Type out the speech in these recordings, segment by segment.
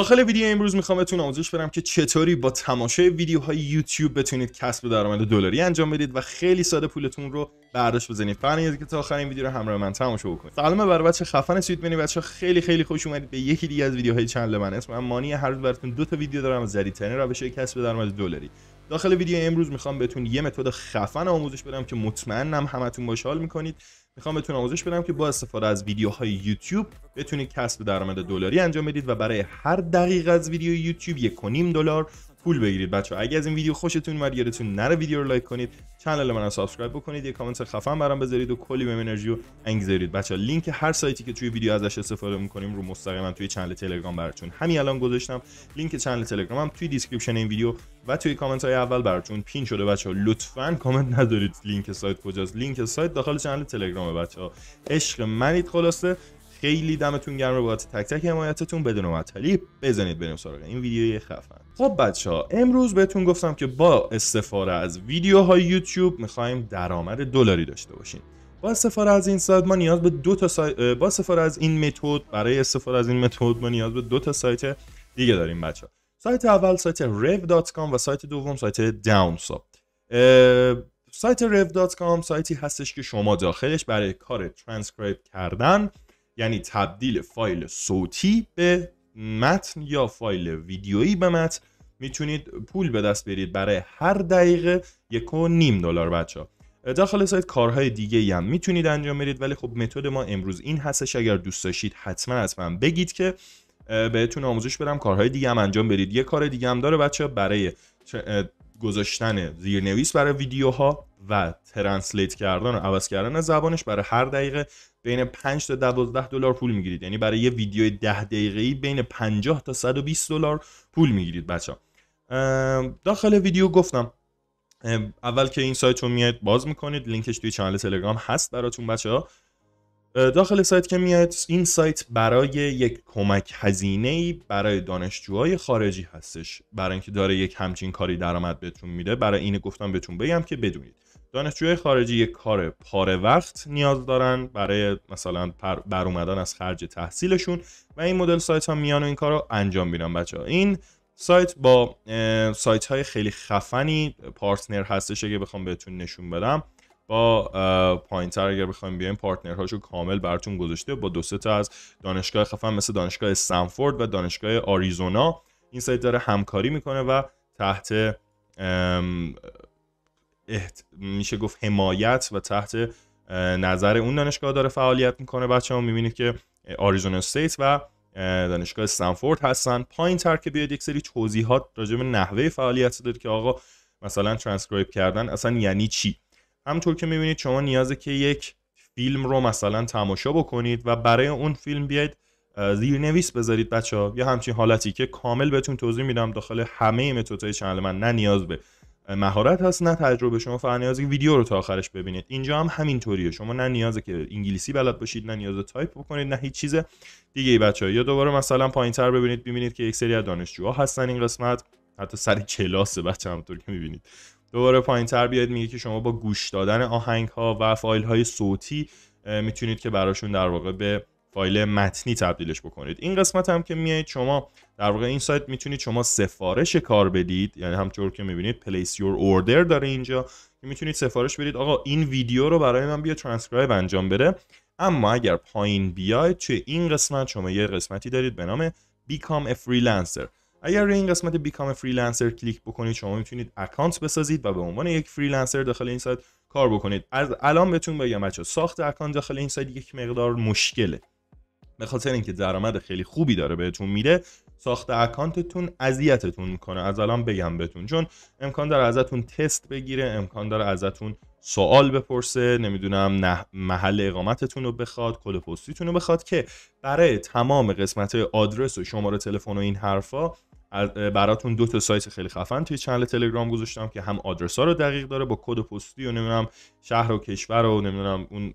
داخل ویدیو امروز میخوام بهتون آموزش بدم که چطوری با تماشای ویدیوهای یوتیوب بتونید کسب درآمد دلاری انجام بدید و خیلی ساده پولتون رو برداشت بزنید فعلا که تا آخرین ویدیو رو همراه من تماشا بکنید سلام بر بچه خفن سویت بنی بچه خیلی خیلی خوش اومدید به یکی دیگه از ویدیوهای چنل من اسم من مانی هر روز براتون دو تا ویدیو دارم از جدیدترین روش کسب درآمد دلاری داخل ویدیو امروز میخوام بهتون یه متد خفن آموزش بدم که مطمئنم همتون باش حال میکنید میخوام بهتون آموزش بدم که با استفاده از ویدیوهای یوتیوب بتونید کسب درآمد دلاری انجام بدید و برای هر دقیقه از ویدیو یوتیوب یک دلار پول بگیرید بچه اگه از این ویدیو خوشتون اومد یادتون نره ویدیو رو لایک کنید کانال من رو سابسکرایب بکنید یه کامنت خفن برام بذارید و کلی به انرژی و انگیزه بچه لینک هر سایتی که توی ویدیو ازش استفاده میکنیم رو مستقیما توی کانال تلگرام براتون همین الان گذاشتم لینک کانال تلگرامم توی دیسکریپشن این ویدیو و توی کامنت های اول براتون پین شده بچه لطفا کامنت ندارید لینک سایت کجاست لینک سایت داخل کانال تلگرام بچه ها عشق منید خلاصه خیلی دمتون گرم بابت تک تک حمایتتون بدون مطلی بزنید بریم سراغ این ویدیو ویدیوی خفن خب بچه ها امروز بهتون گفتم که با استفاده از ویدیوهای یوتیوب میخوایم درآمد دلاری داشته باشین با استفاده از این سایت ما نیاز به دو تا سایت با استفاده از این متد برای استفاده از این متد ما نیاز به دو تا سایت دیگه داریم بچه ها. سایت اول سایت rev.com و سایت دوم سایت downsub سایت rev.com سایتی هستش که شما داخلش برای کار ترانسکریپت کردن یعنی تبدیل فایل صوتی به متن یا فایل ویدیویی به متن میتونید پول به دست برید برای هر دقیقه یک و نیم دلار بچه داخل سایت کارهای دیگه هم میتونید انجام برید ولی خب متد ما امروز این هستش اگر دوست داشتید حتما حتما بگید که بهتون آموزش بدم کارهای دیگه هم انجام برید یه کار دیگه هم داره بچه برای گذاشتن زیرنویس برای ویدیوها و ترنسلیت کردن و عوض کردن زبانش برای هر دقیقه بین 5 تا 12 دلار پول میگیرید یعنی برای یه ویدیو 10 دقیقه‌ای بین 50 تا 120 دلار پول میگیرید بچه داخل ویدیو گفتم اول که این سایت رو میاد باز میکنید لینکش توی چنل تلگرام هست براتون بچه داخل سایت که میاد این سایت برای یک کمک هزینه برای دانشجوهای خارجی هستش برای اینکه داره یک همچین کاری درآمد بهتون میده برای این گفتم بهتون بگم که بدونید دانشجوهای خارجی یک کار پاره وقت نیاز دارن برای مثلا بر اومدن از خرج تحصیلشون و این مدل سایت ها میان و این کار رو انجام میدن بچه ها. این سایت با سایت های خیلی خفنی پارتنر هستش اگه بخوام بهتون نشون بدم با پاینتر اگر بخوایم بیایم پارتنرهاشو کامل براتون گذاشته با دو تا از دانشگاه خفن مثل دانشگاه استنفورد و دانشگاه آریزونا این سایت داره همکاری میکنه و تحت میشه گفت حمایت و تحت نظر اون دانشگاه داره فعالیت میکنه بچه هم میبینید که آریزونا سیت و دانشگاه استنفورد هستن پایین تر که بیاد یک سری توضیحات راجع به نحوه فعالیت داره که آقا مثلا ترانسکرایب کردن اصلا یعنی چی همونطور که میبینید شما نیازه که یک فیلم رو مثلا تماشا بکنید و برای اون فیلم بیاید زیرنویس بذارید بچه ها یا همچین حالتی که کامل بهتون توضیح میدم داخل همه متدهای چنل من نه نیاز به مهارت هست نه تجربه شما فقط نیاز که ویدیو رو تا آخرش ببینید اینجا هم همینطوریه شما نه نیازه که انگلیسی بلد باشید نه نیازه تایپ بکنید نه هیچ چیز دیگه بچه ها. یا دوباره مثلا تر ببینید ببینید که یک سری از دانشجوها هستن این قسمت حتی سری کلاس بچه همطور که دوباره پایین تر بیاید میگه که شما با گوش دادن آهنگ ها و فایل های صوتی میتونید که براشون در واقع به فایل متنی تبدیلش بکنید این قسمت هم که میایید شما در واقع این سایت میتونید شما سفارش کار بدید یعنی همطور که میبینید Place your order داره اینجا که میتونید سفارش بدید آقا این ویدیو رو برای من بیا ترانسکرایب انجام بده اما اگر پایین بیاید توی این قسمت شما یه قسمتی دارید به نام بیکام ا اگر روی این قسمت بیکام فریلنسر کلیک بکنید شما میتونید اکانت بسازید و به عنوان یک فریلنسر داخل این سایت کار بکنید از الان بهتون بگم بچه ساخت اکانت داخل این سایت یک مقدار مشکله به خاطر اینکه درآمد خیلی خوبی داره بهتون میده ساخت اکانتتون اذیتتون میکنه از الان بگم بهتون چون امکان داره ازتون تست بگیره امکان داره ازتون سوال بپرسه نمیدونم نه محل اقامتتون رو بخواد کد پستیتون رو بخواد که برای تمام قسمت آدرس و شماره تلفن و این حرفا براتون دو تا سایت خیلی خفن توی چنل تلگرام گذاشتم که هم آدرس ها رو دقیق داره با کد پستی و نمیدونم شهر و کشور و نمیدونم اون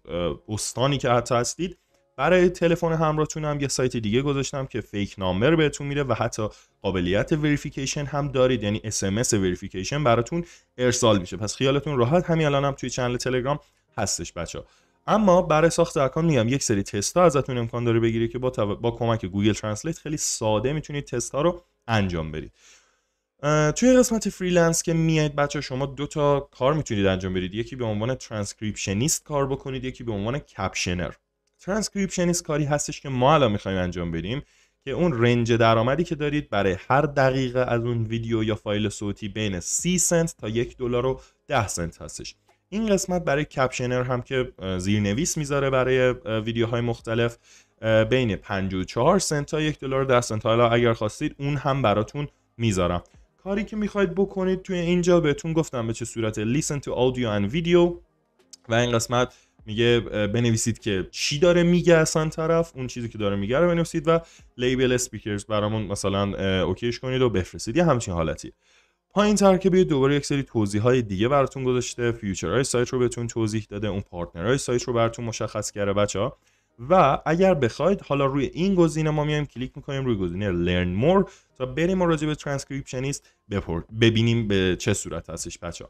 استانی که حتی هستید برای تلفن همراهتون هم یه سایت دیگه گذاشتم که فیک نامبر بهتون میره و حتی قابلیت وریفیکیشن هم دارید یعنی اس ام وریفیکیشن براتون ارسال میشه پس خیالتون راحت همین الانم هم توی چنل تلگرام هستش بچه اما برای ساخت اکانت میگم یک سری تستا ازتون امکان داره بگیری که با, با کمک گوگل ترنسلیت خیلی ساده میتونید تستا رو انجام بدید توی قسمت فریلنس که میاید بچه شما دو تا کار میتونید انجام بدید یکی به عنوان ترانسکریپشنیست کار بکنید یکی به عنوان کپشنر ترانسکریپشنیست کاری هستش که ما الان میخوایم انجام بدیم که اون رنج درآمدی که دارید برای هر دقیقه از اون ویدیو یا فایل صوتی بین 30 سنت تا یک دلار و 10 سنت هستش این قسمت برای کپشنر هم که زیرنویس میذاره برای ویدیوهای مختلف بین 54 سنت تا 1 دلار 10 سنت حالا اگر خواستید اون هم براتون میذارم کاری که میخواید بکنید توی اینجا بهتون گفتم به چه صورت listen to audio and video و این قسمت میگه بنویسید که چی داره میگه اصلا طرف اون چیزی که داره میگه رو بنویسید و لیبل اسپیکرز برامون مثلا اوکیش کنید و بفرستید یه همچین حالتی پایین تر که بیاید دوباره یک سری توضیح های دیگه براتون گذاشته فیوچرهای سایت رو بهتون توضیح داده اون پارتنرهای سایت رو براتون مشخص کرده بچه ها و اگر بخواید حالا روی این گزینه ما میایم کلیک میکنیم روی گزینه learn more تا بریم و راجع به ترانسکریپشنیست ببینیم به چه صورت هستش بچه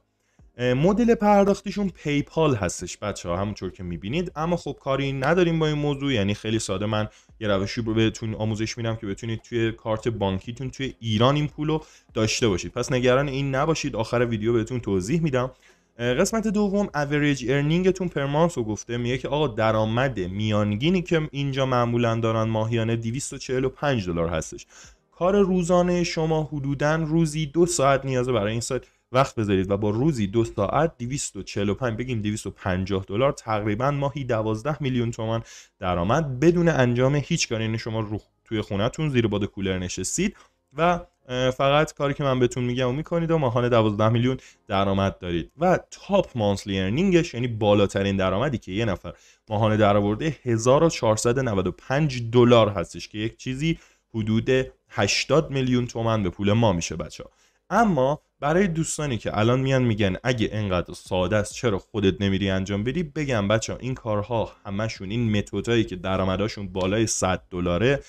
مدل پرداختیشون پیپال هستش بچه ها همونطور که میبینید اما خب کاری نداریم با این موضوع یعنی خیلی ساده من یه روشی رو بهتون آموزش میدم که بتونید توی کارت بانکیتون توی ایران این پولو داشته باشید پس نگران این نباشید آخر ویدیو بهتون توضیح میدم قسمت دوم اوریج ارنینگتون پر رو گفته میگه که آقا درآمد میانگینی که اینجا معمولا دارن ماهیانه 245 دلار هستش کار روزانه شما حدودا روزی دو ساعت نیازه برای این سایت وقت بذارید و با روزی دو ساعت 245 بگیم 250 دلار تقریبا ماهی 12 میلیون تومان درآمد بدون انجام هیچ کاری یعنی شما رو توی خونهتون زیر باد کولر نشستید و فقط کاری که من بهتون میگم و میکنید و ماهانه 12 میلیون درآمد دارید و تاپ مانسلی ارنینگش یعنی بالاترین درآمدی که یه نفر ماهانه درآورده 1495 دلار هستش که یک چیزی حدود 80 میلیون تومن به پول ما میشه بچه ها. اما برای دوستانی که الان میان میگن اگه انقدر ساده است چرا خودت نمیری انجام بدی بگم بچه ها این کارها همشون این متدایی که درآمدشون بالای 100 دلاره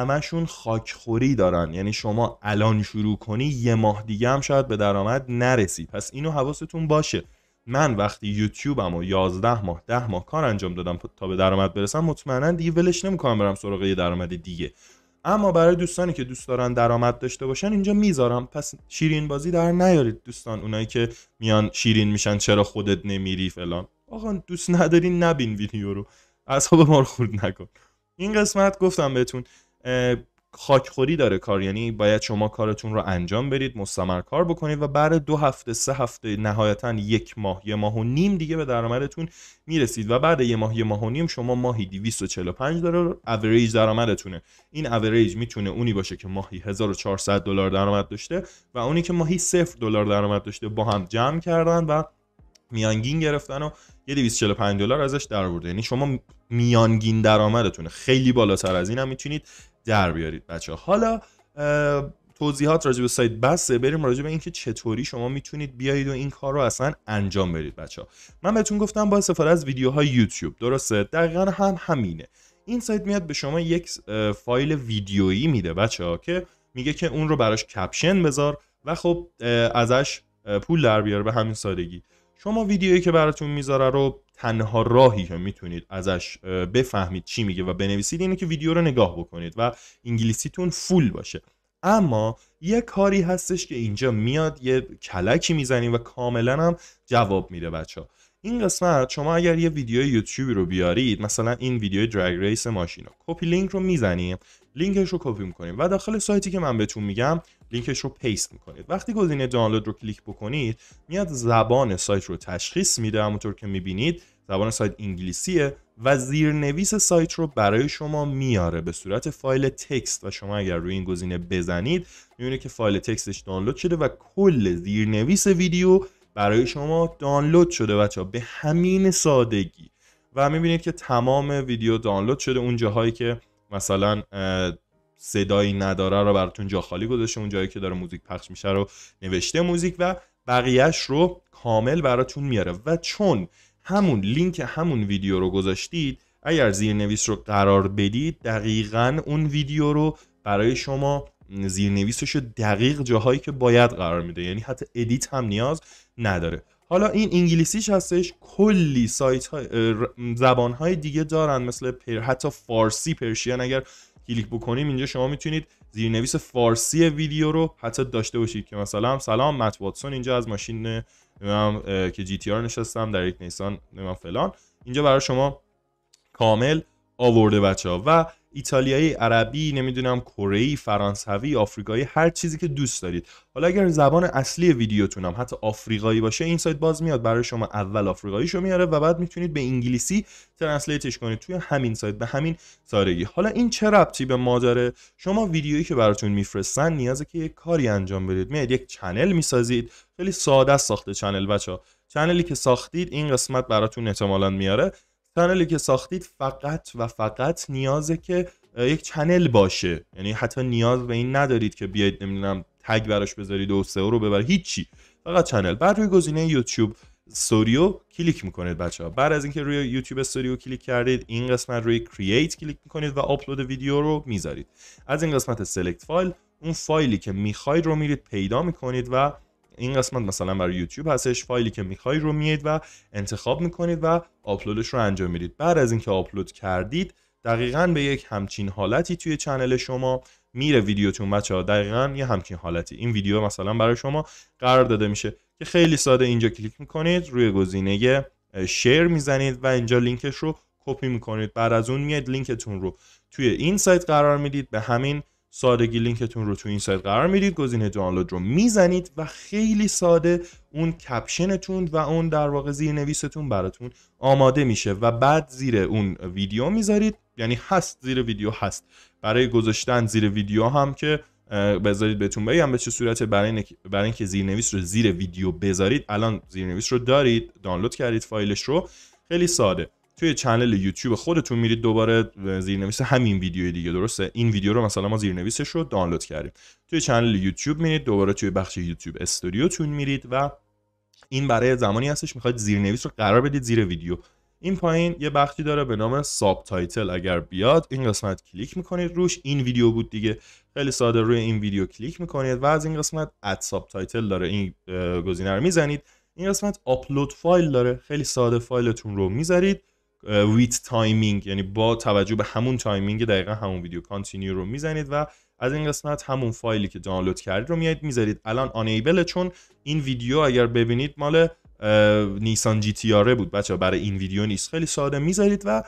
همشون خاکخوری دارن یعنی شما الان شروع کنی یه ماه دیگه هم شاید به درآمد نرسی پس اینو حواستون باشه من وقتی یوتیوبم و 11 ماه 10 ماه کار انجام دادم تا به درآمد برسم مطمئنا دیگه ولش نمیکنم برم سراغ یه درآمد دیگه اما برای دوستانی که دوست دارن درآمد داشته باشن اینجا میذارم پس شیرین بازی در نیارید دوستان اونایی که میان شیرین میشن چرا خودت نمیری فلان آقا دوست نداری نبین ویدیو رو اصلا ما رو خورد نکن این قسمت گفتم بهتون خاکخوری داره کار یعنی باید شما کارتون رو انجام برید مستمر کار بکنید و بعد دو هفته سه هفته نهایتا یک ماه یه ماه و نیم دیگه به درآمدتون میرسید و بعد یه ماه یه ماه و نیم شما ماهی 245 دلار اوریج درآمدتونه این اوریج میتونه اونی باشه که ماهی 1400 دلار درآمد داشته و اونی که ماهی 0 دلار درآمد داشته با هم جمع کردن و میانگین گرفتن و یه 245 دلار ازش در برده یعنی شما میانگین درآمدتون خیلی بالاتر از این هم میتونید در بیارید بچه حالا توضیحات راجع به سایت بسه، بریم راجع به اینکه چطوری شما میتونید بیایید و این کار رو اصلا انجام بدید بچه من بهتون گفتم با استفاده از ویدیوهای یوتیوب درسته دقیقا هم همینه این سایت میاد به شما یک فایل ویدیویی میده بچه که میگه که اون رو براش کپشن بذار و خب ازش پول در بیار به همین سادگی شما ویدیویی که براتون میذاره رو تنها راهی که میتونید ازش بفهمید چی میگه و بنویسید اینه که ویدیو رو نگاه بکنید و انگلیسیتون فول باشه اما یه کاری هستش که اینجا میاد یه کلکی میزنیم و کاملا هم جواب میده بچه این قسمت شما اگر یه ویدیو یوتیوبی رو بیارید مثلا این ویدیو درگ ریس ماشینا کپی لینک رو میزنیم لینکش رو کپی میکنید و داخل سایتی که من بهتون میگم لینکش رو پیست میکنید وقتی گزینه دانلود رو کلیک بکنید میاد زبان سایت رو تشخیص میده همونطور که میبینید زبان سایت انگلیسیه و زیرنویس سایت رو برای شما میاره به صورت فایل تکست و شما اگر روی این گزینه بزنید میبینید که فایل تکستش دانلود شده و کل زیرنویس ویدیو برای شما دانلود شده بچه به همین سادگی و میبینید که تمام ویدیو دانلود شده اون جاهایی که مثلا صدایی نداره رو براتون جا خالی گذاشته اون جایی که داره موزیک پخش میشه رو نوشته موزیک و بقیهش رو کامل براتون میاره و چون همون لینک همون ویدیو رو گذاشتید اگر زیرنویس رو قرار بدید دقیقا اون ویدیو رو برای شما زیرنویسش رو دقیق جاهایی که باید قرار میده یعنی حتی ادیت هم نیاز نداره حالا این انگلیسیش هستش کلی سایت های زبان های دیگه دارن مثل حتی فارسی پرشین اگر کلیک بکنیم اینجا شما میتونید زیرنویس فارسی ویدیو رو حتی داشته باشید که مثلا سلام مت واتسون اینجا از ماشین که جی تی آر نشستم در یک نیسان نمیدونم فلان اینجا برای شما کامل آورده بچه ها و ایتالیایی عربی نمیدونم کره فرانسوی آفریقایی، هر چیزی که دوست دارید حالا اگر زبان اصلی ویدیوتونم حتی آفریقایی باشه این سایت باز میاد برای شما اول آفریقاییشو میاره و بعد میتونید به انگلیسی ترنسلیتش کنید توی همین سایت به همین سادگی حالا این چه ربطی به ما داره شما ویدیویی که براتون میفرستن نیازه که یک کاری انجام بدید میاد یک چنل میسازید خیلی ساده ساخته چنل بچا چنلی که ساختید این قسمت براتون احتمالا میاره چنلی که ساختید فقط و فقط نیازه که یک چنل باشه یعنی حتی نیاز به این ندارید که بیاید نمیدونم تگ براش بذارید و سئو رو ببرید هیچی فقط چنل بعد روی گزینه یوتیوب استوریو کلیک میکنید بچه ها بعد از اینکه روی یوتیوب استوریو کلیک کردید این قسمت روی کرییت کلیک میکنید و آپلود ویدیو رو میذارید از این قسمت سلکت فایل اون فایلی که میخواید رو میرید پیدا میکنید و این قسمت مثلا برای یوتیوب هستش فایلی که میخوای رو میاد و انتخاب میکنید و آپلودش رو انجام میدید بعد از اینکه آپلود کردید دقیقا به یک همچین حالتی توی چنل شما میره ویدیوتون بچه ها دقیقا یه همچین حالتی این ویدیو مثلا برای شما قرار داده میشه که خیلی ساده اینجا کلیک میکنید روی گزینه شیر میزنید و اینجا لینکش رو کپی میکنید بعد از اون میاد لینکتون رو توی این سایت قرار میدید به همین سادگی لینکتون رو تو این سایت قرار میدید گزینه دانلود رو میزنید و خیلی ساده اون کپشنتون و اون در واقع زیر نویستون براتون آماده میشه و بعد زیر اون ویدیو میذارید یعنی هست زیر ویدیو هست برای گذاشتن زیر ویدیو هم که بذارید بهتون بگم به چه صورت برای برای اینکه زیرنویس رو زیر ویدیو بذارید الان زیرنویس رو دارید دانلود کردید فایلش رو خیلی ساده توی چنل یوتیوب خودتون میرید دوباره زیرنویس همین ویدیو دیگه درسته این ویدیو رو مثلا ما زیرنویسش رو دانلود کردیم توی چنل یوتیوب میرید دوباره توی بخش یوتیوب استودیوتون میرید و این برای زمانی هستش میخواید زیرنویس رو قرار بدید زیر ویدیو این پایین یه بخشی داره به نام ساب تایتل اگر بیاد این قسمت کلیک میکنید روش این ویدیو بود دیگه خیلی ساده روی این ویدیو کلیک میکنید و از این قسمت اد ساب تایتل داره این گزینه رو میزنید این قسمت آپلود فایل داره خیلی ساده فایلتون رو میذارید ویت تایمینگ یعنی با توجه به همون تایمینگ دقیقا همون ویدیو کانتینیو رو میزنید و از این قسمت همون فایلی که دانلود کردید رو میایید میذارید الان آنیبل چون این ویدیو اگر ببینید مال نیسان جی تی بود بچه برای این ویدیو نیست خیلی ساده میذارید و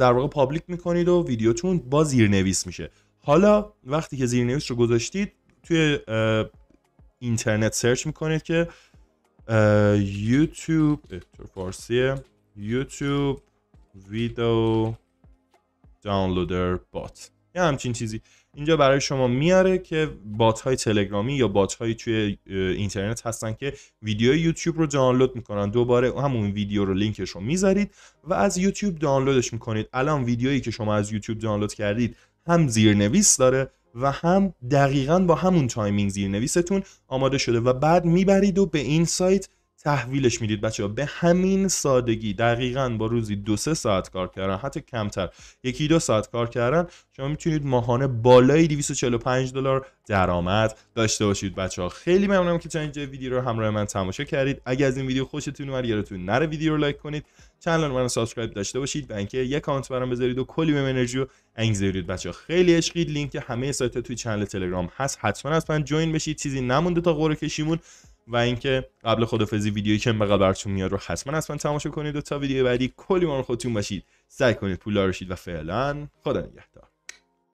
در واقع پابلیک میکنید و ویدیوتون با زیرنویس میشه حالا وقتی که زیرنویس رو گذاشتید توی اینترنت سرچ میکنید که یوتیوب فارسیه یوتیوب ویدیو دانلودر بات یه همچین چیزی اینجا برای شما میاره که بات های تلگرامی یا بات های توی اینترنت هستن که ویدیو یوتیوب رو دانلود میکنن دوباره همون ویدیو رو لینکش رو میذارید و از یوتیوب دانلودش میکنید الان ویدیویی که شما از یوتیوب دانلود کردید هم زیرنویس داره و هم دقیقا با همون تایمینگ زیرنویستون آماده شده و بعد میبرید و به این سایت تحویلش میدید بچه ها به همین سادگی دقیقا با روزی دو سه ساعت کار کردن حتی کمتر یکی دو ساعت کار کردن شما میتونید ماهانه بالای 245 دلار درآمد داشته باشید بچه ها خیلی ممنونم که چند اینجا ویدیو رو همراه من تماشا کردید اگر از این ویدیو خوشتون اومد یادتون نره ویدیو رو لایک کنید چنل رو سابسکرایب داشته باشید و اینکه یک کامنت برام بذارید و کلی به انرژی و انگیزه بچه خیلی عشقید لینک همه سایت توی چنل تلگرام هست حتما از جوین بشید چیزی نمونده تا قرعه کشیمون و اینکه قبل فزی ویدیویی که انقدر براتون میاد رو حتما حتما تماشا کنید و تا ویدیو بعدی کلی مارو خودتون باشید سعی کنید پول و فعلا خدا نگهدار